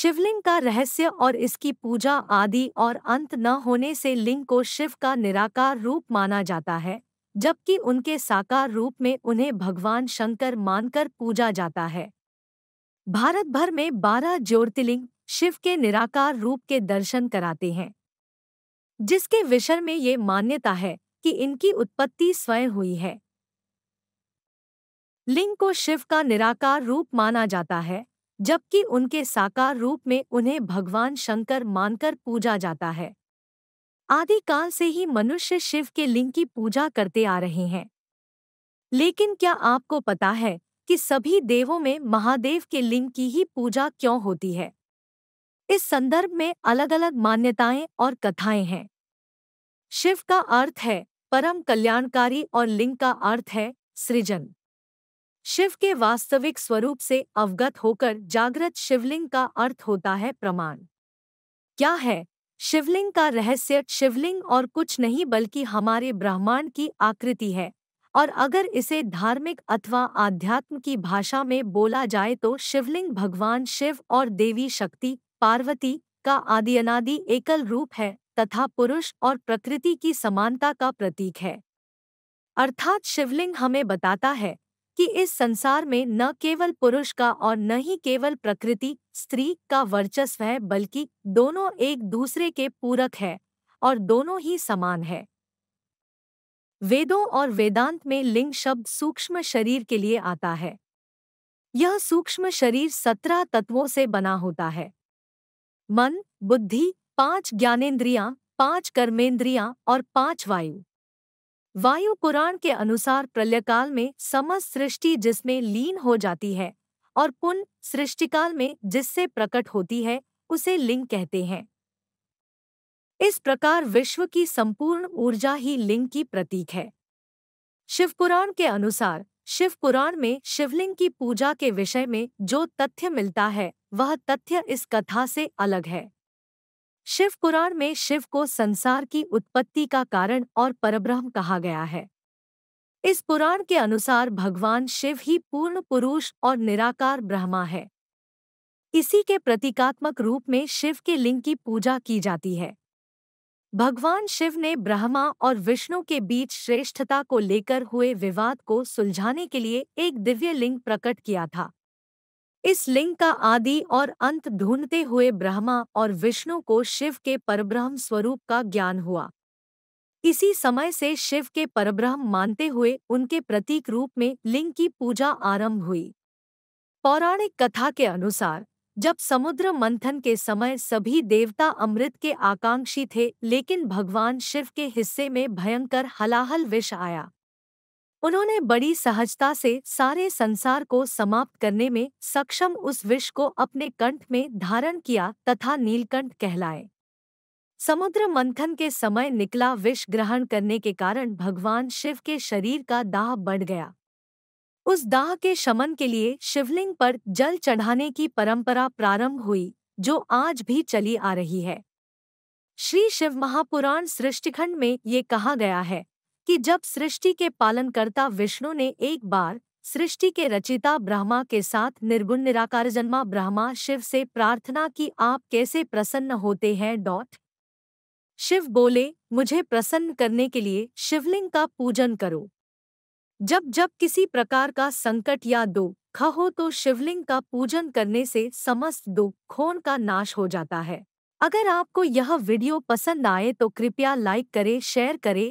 शिवलिंग का रहस्य और इसकी पूजा आदि और अंत न होने से लिंग को शिव का निराकार रूप माना जाता है जबकि उनके साकार रूप में उन्हें भगवान शंकर मानकर पूजा जाता है भारत भर में बारह ज्योतिर्लिंग शिव के निराकार रूप के दर्शन कराते हैं जिसके विषय में ये मान्यता है कि इनकी उत्पत्ति स्वयं हुई है लिंग को शिव का निराकार रूप माना जाता है जबकि उनके साकार रूप में उन्हें भगवान शंकर मानकर पूजा जाता है आदिकाल से ही मनुष्य शिव के लिंग की पूजा करते आ रहे हैं लेकिन क्या आपको पता है कि सभी देवों में महादेव के लिंग की ही पूजा क्यों होती है इस संदर्भ में अलग अलग मान्यताएं और कथाएं हैं शिव का अर्थ है परम कल्याणकारी और लिंग का अर्थ है सृजन शिव के वास्तविक स्वरूप से अवगत होकर जागृत शिवलिंग का अर्थ होता है प्रमाण क्या है शिवलिंग का रहस्य शिवलिंग और कुछ नहीं बल्कि हमारे ब्रह्मांड की आकृति है और अगर इसे धार्मिक अथवा आध्यात्म की भाषा में बोला जाए तो शिवलिंग भगवान शिव और देवी शक्ति पार्वती का आदिनादि एकल रूप है तथा पुरुष और प्रकृति की समानता का प्रतीक है अर्थात शिवलिंग हमें बताता है कि इस संसार में न केवल पुरुष का और न ही केवल प्रकृति स्त्री का वर्चस्व है बल्कि दोनों एक दूसरे के पूरक है और दोनों ही समान है वेदों और वेदांत में लिंग शब्द सूक्ष्म शरीर के लिए आता है यह सूक्ष्म शरीर सत्रह तत्वों से बना होता है मन बुद्धि पांच ज्ञानेन्द्रिया पांच कर्मेंद्रियां और पांच वायु वायु पुराण के अनुसार प्रलयकाल में समस्त सृष्टि जिसमें लीन हो जाती है और पुन सृष्टिकाल में जिससे प्रकट होती है उसे लिंग कहते हैं इस प्रकार विश्व की संपूर्ण ऊर्जा ही लिंग की प्रतीक है शिवपुराण के अनुसार शिवपुराण में शिवलिंग की पूजा के विषय में जो तथ्य मिलता है वह तथ्य इस कथा से अलग है शिव पुराण में शिव को संसार की उत्पत्ति का कारण और परब्रह्म कहा गया है इस पुराण के अनुसार भगवान शिव ही पूर्ण पुरुष और निराकार ब्रह्मा है इसी के प्रतीकात्मक रूप में शिव के लिंग की पूजा की जाती है भगवान शिव ने ब्रह्मा और विष्णु के बीच श्रेष्ठता को लेकर हुए विवाद को सुलझाने के लिए एक दिव्य लिंग प्रकट किया था इस लिंग का आदि और अंत ढूंढते हुए ब्रह्मा और विष्णु को शिव के परब्रह्म स्वरूप का ज्ञान हुआ इसी समय से शिव के परब्रह्म मानते हुए उनके प्रतीक रूप में लिंग की पूजा आरंभ हुई पौराणिक कथा के अनुसार जब समुद्र मंथन के समय सभी देवता अमृत के आकांक्षी थे लेकिन भगवान शिव के हिस्से में भयंकर हलाहल विष आया उन्होंने बड़ी सहजता से सारे संसार को समाप्त करने में सक्षम उस विष को अपने कंठ में धारण किया तथा नीलकंठ कहलाए समुद्र मंथन के समय निकला विष ग्रहण करने के कारण भगवान शिव के शरीर का दाह बढ़ गया उस दाह के शमन के लिए शिवलिंग पर जल चढ़ाने की परंपरा प्रारंभ हुई जो आज भी चली आ रही है श्री शिव महापुराण सृष्टिखंड में ये कहा गया है कि जब सृष्टि के पालनकर्ता विष्णु ने एक बार सृष्टि के रचिता ब्रह्मा के साथ निर्गुण निराकार जन्मा ब्रह्मा शिव से प्रार्थना की आप कैसे प्रसन्न होते हैं डॉट शिव बोले मुझे प्रसन्न करने के लिए शिवलिंग का पूजन करो जब जब किसी प्रकार का संकट या दो ख हो तो शिवलिंग का पूजन करने से समस्त दो खोन का नाश हो जाता है अगर आपको यह वीडियो पसंद आए तो कृपया लाइक करें शेयर करें